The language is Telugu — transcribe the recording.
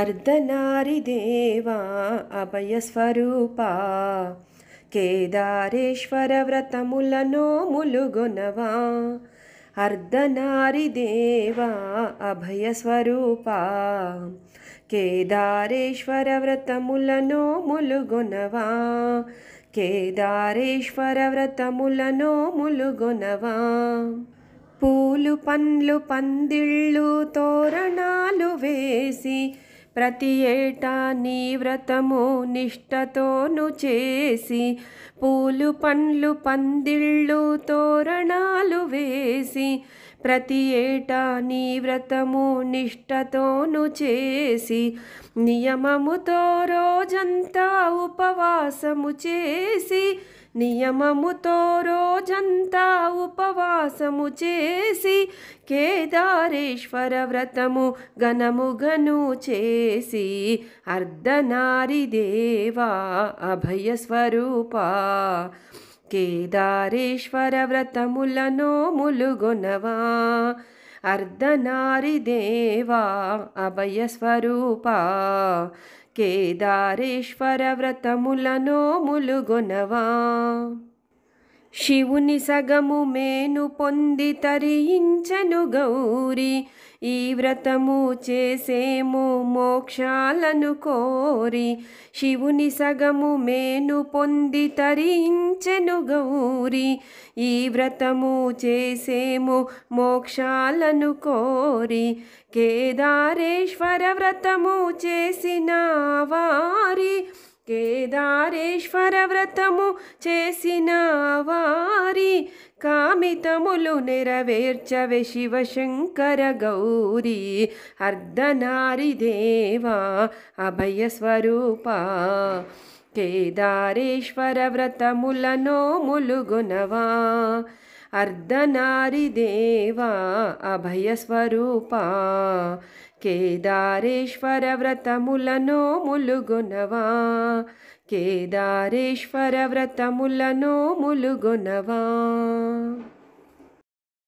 అర్ధనారిదేవా అభయస్వరూపా కేదారేశ్వర వ్రతములను ములుగొనవా అర్ధనారిదేవా అభయస్వరూపా కేదారేశ్వర వ్రతములను ములుగునవా కేదారేశ్వర వ్రతములను ములుగునవా పూలు పండ్లు పందిళ్ళు తోరణాలు వేసి ప్రతి ఏటా నీ వ్రతము నిష్టతోను చేసి పూలు పండ్లు పందిళ్ళు తోరణాలు వేసి ప్రతి ఏటా నీ వ్రతము నిష్టతోను చేసి నియమముతో రోజంతా ఉపవాసము చేసి नियममुतो रोजन्ता उपवासमुचेसि केदारीश्वरव्रतमु गणमुगनुचेसि अर्धनारिदेवा अभयस्वरूपा केदारीश्वरव्रतमुलनोमुलुगुणवा अर्धनारिदेवा अभयस्वरूपा केदारेश्वरव्रतमुलनो मुलुगुनवा శివుని సగము మేను పొంది తరించను గౌరి ఈ వ్రతము చేసేము మోక్షాలను కోరి శివుని సగము మేను పొంది తరించెను గౌరి ఈ వ్రతము చేసేము మోక్షాలను కోరి కేదారేశ్వర వ్రతము చేసిన వారి కేదారేశ్వర వ్రతము చేసిన వారి కామితములు నెరవేర్చవే శివశంకర గౌరీ అర్ధనారి దేవా అభయ స్వరూప కేదారేశ్వర వ్రతములనో ములుగునవా अर्धनारिदेवा अभयस्वरूपा కేదారేశ్వర వ్రతములను ములుగునవా కేదారేశ్వర వ్రతములను ములుగునవా